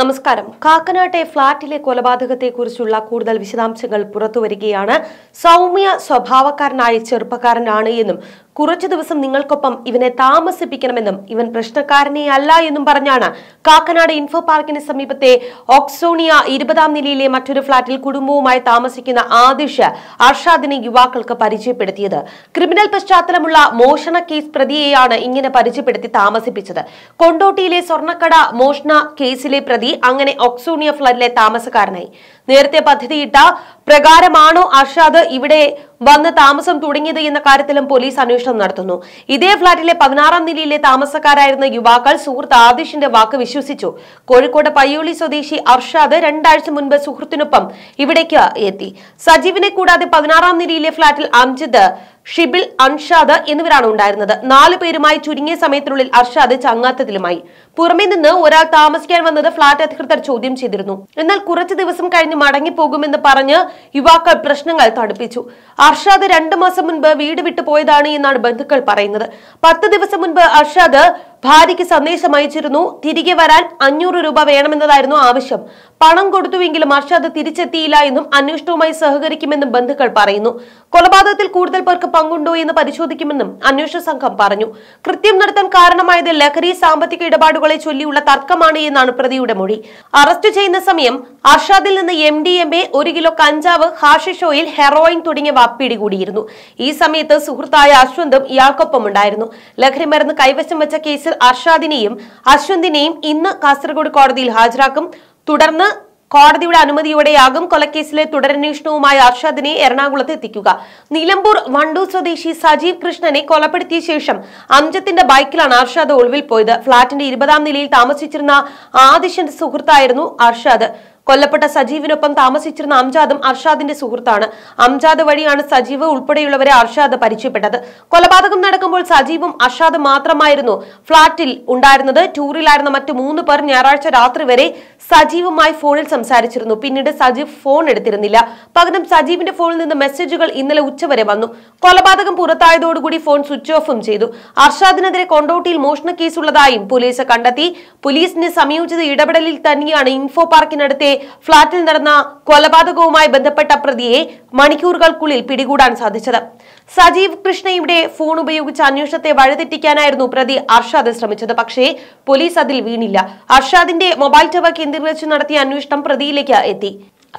നമസ്കാരം കാക്കനാട്ടെ ഫ്ളാറ്റിലെ കൊലപാതകത്തെക്കുറിച്ചുള്ള കൂടുതൽ വിശദാംശങ്ങൾ പുറത്തുവരികയാണ് സൗമ്യ സ്വഭാവക്കാരനായ ചെറുപ്പക്കാരനാണ് എന്നും കുറച്ചു ദിവസം നിങ്ങൾക്കൊപ്പം ഇവനെ താമസിപ്പിക്കണമെന്നും ഇവൻ പ്രശ്നക്കാരനെ അല്ല എന്നും പറഞ്ഞാണ് കാക്കനാട് ഇൻഫോ പാർക്കിന് സമീപത്തെ ഓക്സോണിയ ഇരുപതാം നിലയിലെ മറ്റൊരു ഫ്ളാറ്റിൽ കുടുംബവുമായി താമസിക്കുന്ന ആദിഷ് അർഷാദിനെ യുവാക്കൾക്ക് പരിചയപ്പെടുത്തിയത് ക്രിമിനൽ പശ്ചാത്തലമുള്ള മോഷണ കേസ് പ്രതിയെയാണ് ഇങ്ങനെ പരിചയപ്പെടുത്തി താമസിപ്പിച്ചത് കൊണ്ടോട്ടിയിലെ സ്വർണ്ണക്കട മോഷണ കേസിലെ പ്രതി അങ്ങനെ ഒക്സോണിയ ഫ്ലഡിലെ താമസക്കാരനായി നേരത്തെ പദ്ധതിയിട്ട പ്രകാരമാണോ അർഷാദ് ഇവിടെ വന്ന് താമസം തുടങ്ങിയത് എന്ന കാര്യത്തിലും പോലീസ് അന്വേഷണം നടത്തുന്നു ഇതേ ഫ്ളാറ്റിലെ പതിനാറാം നിലയിലെ താമസക്കാരായിരുന്ന യുവാക്കൾ സുഹൃത്ത് ആദിഷിന്റെ വാക്ക് വിശ്വസിച്ചു കോഴിക്കോട് പയ്യോളി സ്വദേശി അർഷാദ് രണ്ടാഴ്ച മുൻപ് സുഹൃത്തിനൊപ്പം ഇവിടേക്ക് എത്തി സജീവിനെ കൂടാതെ പതിനാറാം നിലയിലെ ഫ്ളാറ്റിൽ അംജിദ് ഷിബിൽ അൻഷാദ് എന്നിവരാണ് ഉണ്ടായിരുന്നത് നാലു പേരുമായി ചുരുങ്ങിയ സമയത്തിനുള്ളിൽ അർഷാദ് ചങ്ങാത്തത്തിലുമായി പുറമെ നിന്ന് ഒരാൾ താമസിക്കാൻ വന്നത് ഫ്ളാറ്റ് അധികൃതർ ചോദ്യം ചെയ്തിരുന്നു എന്നാൽ കുറച്ചു ദിവസം കഴിഞ്ഞ് മടങ്ങിപ്പോകുമെന്ന് പറഞ്ഞ് യുവാക്കൾ പ്രശ്നങ്ങൾ തണുപ്പിച്ചു അർഷാദ് രണ്ടു മാസം മുൻപ് വീട് വിട്ടു പോയതാണ് എന്നാണ് ബന്ധുക്കൾ പറയുന്നത് പത്ത് ദിവസം മുൻപ് അർഷാദ് ഭാര്യയ്ക്ക് സന്ദേശം അയച്ചിരുന്നു തിരികെ വരാൻ അഞ്ഞൂറ് രൂപ വേണമെന്നതായിരുന്നു ആവശ്യം പണം കൊടുത്തുവെങ്കിലും അർഷാദ് തിരിച്ചെത്തിയില്ല എന്നും അന്വേഷണവുമായി സഹകരിക്കുമെന്നും ബന്ധുക്കൾ പറയുന്നു കൊലപാതകത്തിൽ കൂടുതൽ പേർക്ക് പങ്കുണ്ടോ എന്ന് പരിശോധിക്കുമെന്നും അന്വേഷണ സംഘം പറഞ്ഞു കൃത്യം നടത്താൻ കാരണമായത് ലഹരി സാമ്പത്തിക ഇടപാടുകളെ ചൊല്ലിയുള്ള തർക്കമാണ് എന്നാണ് പ്രതിയുടെ മൊഴി അറസ്റ്റ് ചെയ്യുന്ന സമയം അർഷാദിൽ നിന്ന് എം ഡി എം എ ഒരു കിലോ കഞ്ചാവ് ഹാഷിഷ് ഓയിൽ ഹെറോയിൻ തുടങ്ങിയവ പിടികൂടിയിരുന്നു ഈ സമയത്ത് സുഹൃത്തായ അശ്വന്തും ഇയാൾക്കൊപ്പം ഉണ്ടായിരുന്നു ലഹരി മരുന്ന് കൈവശം വെച്ച കേസിൽ അർഷാദിനെയും അശ്വന്തിനെയും ഇന്ന് കാസർഗോഡ് കോടതിയിൽ ഹാജരാക്കും തുടർന്ന് കോടതിയുടെ അനുമതിയോടെയാകും കൊലക്കേസിലെ തുടരന്വേഷണവുമായി അർഷാദിനെ എറണാകുളത്ത് എത്തിക്കുക നിലമ്പൂർ വണ്ടൂർ സ്വദേശി സജീവ് കൃഷ്ണനെ കൊലപ്പെടുത്തിയ ശേഷം അംജത്തിന്റെ ബൈക്കിലാണ് അർഷാദ് ഒളിവിൽ പോയത് ഫ്ളാറ്റിന്റെ ഇരുപതാം നിലയിൽ താമസിച്ചിരുന്ന ആദിശന്റെ സുഹൃത്തായിരുന്നു അർഷാദ് കൊല്ലപ്പെട്ട സജീവിനൊപ്പം താമസിച്ചിരുന്ന അംജാദും അർഷാദിന്റെ സുഹൃത്താണ് അംജാദ് വഴിയാണ് സജീവ് ഉൾപ്പെടെയുള്ളവരെ അർഷാദ് പരിചയപ്പെട്ടത് കൊലപാതകം നടക്കുമ്പോൾ സജീവും അർഷാദ് മാത്രമായിരുന്നു ഫ്ളാറ്റിൽ ഉണ്ടായിരുന്നത് ടൂറിലായിരുന്ന മറ്റ് മൂന്ന് പേർ ഞായറാഴ്ച രാത്രി വരെ സജീവുമായി ഫോണിൽ സംസാരിച്ചിരുന്നു പിന്നീട് സജീവ് ഫോൺ എടുത്തിരുന്നില്ല പകരം സജീവിന്റെ ഫോണിൽ നിന്ന് മെസ്സേജുകൾ ഇന്നലെ ഉച്ചവരെ വന്നു കൊലപാതകം പുറത്തായതോടുകൂടി ഫോൺ സ്വിച്ച് ഓഫും ചെയ്തു അർഷാദിനെതിരെ കൊണ്ടോട്ടിയിൽ മോഷണ കേസുള്ളതായും പോലീസ് കണ്ടെത്തി പോലീസിന്റെ സംയോജിത ഇടപെടലിൽ തന്നെയാണ് ഇൻഫോ പാർക്കിനടുത്തെ ജില്ലയിലെ ഫ്ളാറ്റിൽ നടന്ന കൊലപാതകവുമായി ബന്ധപ്പെട്ട പ്രതിയെ മണിക്കൂറുകൾക്കുള്ളിൽ പിടികൂടാൻ സാധിച്ചത് സജീവ് കൃഷ്ണയുടെ ഫോൺ ഉപയോഗിച്ച് അന്വേഷണത്തെ വഴിതെറ്റിക്കാനായിരുന്നു പ്രതി അർഷാദ് ശ്രമിച്ചത് പക്ഷേ പോലീസ് അതിൽ വീണില്ല അർഷാദിന്റെ മൊബൈൽ ടവർ കേന്ദ്രീകരിച്ച് നടത്തിയ അന്വേഷണം പ്രതിയിലേക്ക് എത്തി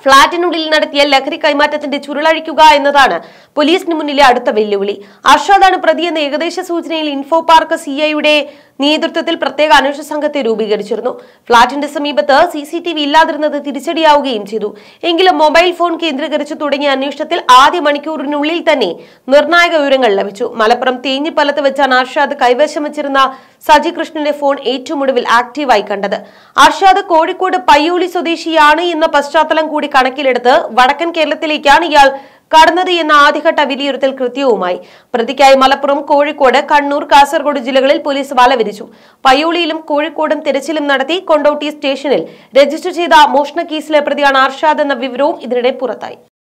ഫ്ളാറ്റിനുള്ളിൽ നടത്തിയ ലഹരി കൈമാറ്റത്തിന്റെ ചുരുളഴിക്കുക എന്നതാണ് പോലീസിന് മുന്നിലെ അടുത്ത വെല്ലുവിളി അർഷാദാണ് എന്ന ഏകദേശ സൂചനയിൽ ഇൻഫോ പാർക്ക് സി ഐയുടെ നേതൃത്വത്തിൽ പ്രത്യേക അന്വേഷണ സംഘത്തെ രൂപീകരിച്ചിരുന്നു ഫ്ളാറ്റിന്റെ സമീപത്ത് സി സി ടി വി ഇല്ലാതിരുന്നത് തിരിച്ചടിയാവുകയും ചെയ്തു എങ്കിലും മൊബൈൽ ഫോൺ കേന്ദ്രീകരിച്ചു തുടങ്ങിയ അന്വേഷണത്തിൽ ആദ്യ മണിക്കൂറിനുള്ളിൽ തന്നെ നിർണായക വിവരങ്ങൾ ലഭിച്ചു മലപ്പുറം തേഞ്ഞിപ്പലത്ത് വെച്ചാണ് അർഷാദ് കൈവശം വെച്ചിരുന്ന സജി കൃഷ്ണന്റെ ഫോൺ ഏറ്റവും ഒടുവിൽ ആക്റ്റീവായി കണ്ടത് അർഷാദ് കോഴിക്കോട് പയ്യോളി സ്വദേശിയാണ് എന്ന പശ്ചാത്തലം കൂടി കണക്കിലെടുത്ത് വടക്കൻ കേരളത്തിലേക്കാണ് ഇയാൾ കടന്നത് എന്ന ആദ്യഘട്ട വിലയിരുത്തൽ കൃത്യവുമായി പ്രതിക്കായി മലപ്പുറം കോഴിക്കോട് കണ്ണൂർ കാസർഗോഡ് ജില്ലകളിൽ പോലീസ് വല വിരിച്ചു പയ്യോളിയിലും കോഴിക്കോടും തിരച്ചിലും നടത്തി കൊണ്ടോട്ടി സ്റ്റേഷനിൽ രജിസ്റ്റർ ചെയ്ത മോഷണ കേസിലെ പ്രതിയാണ് അർഷാദ് എന്ന വിവരവും ഇതിനിടെ പുറത്തായി